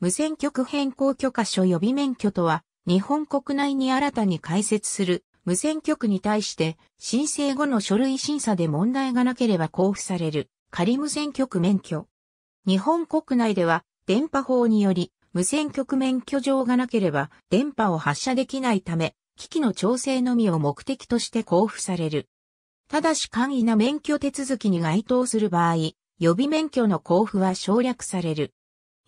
無線局変更許可書予備免許とは、日本国内に新たに開設する無線局に対して申請後の書類審査で問題がなければ交付される仮無線局免許。日本国内では電波法により無線局免許状がなければ電波を発射できないため機器の調整のみを目的として交付される。ただし簡易な免許手続きに該当する場合、予備免許の交付は省略される。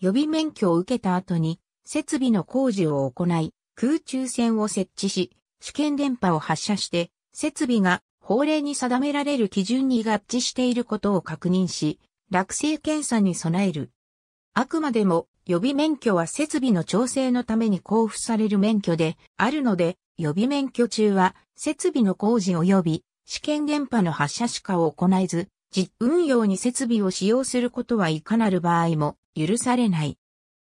予備免許を受けた後に、設備の工事を行い、空中戦を設置し、試験電波を発射して、設備が法令に定められる基準に合致していることを確認し、落成検査に備える。あくまでも予備免許は設備の調整のために交付される免許であるので、予備免許中は設備の工事及び試験電波の発射しかを行えず、実運用に設備を使用することはいかなる場合も許されない。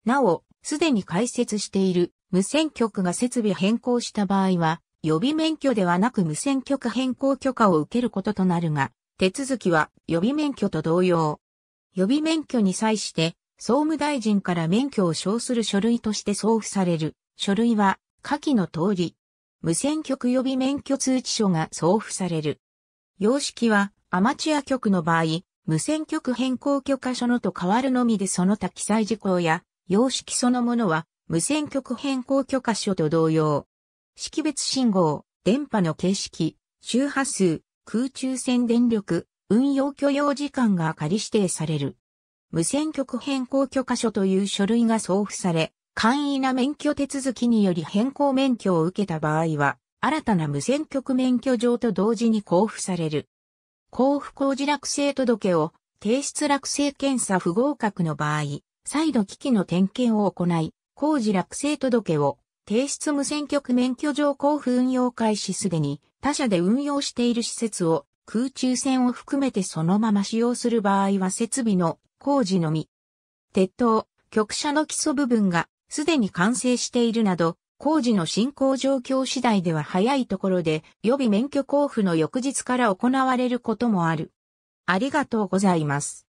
なお、すでに開設している無線局が設備変更した場合は、予備免許ではなく無線局変更許可を受けることとなるが、手続きは予備免許と同様。予備免許に際して、総務大臣から免許を称する書類として送付される書類は下記の通り、無線局予備免許通知書が送付される。様式はアマチュア局の場合、無線局変更許可書のと変わるのみでその他記載事項や、様式そのものは、無線局変更許可書と同様。識別信号、電波の形式、周波数、空中線電力、運用許容時間が仮指定される。無線局変更許可書という書類が送付され、簡易な免許手続きにより変更免許を受けた場合は、新たな無線局免許状と同時に交付される。交付工事落成届を提出落成検査不合格の場合、再度機器の点検を行い、工事落成届を提出無線局免許上交付運用開始すでに他社で運用している施設を空中線を含めてそのまま使用する場合は設備の工事のみ。鉄塔、局舎の基礎部分がすでに完成しているなど工事の進行状況次第では早いところで予備免許交付の翌日から行われることもある。ありがとうございます。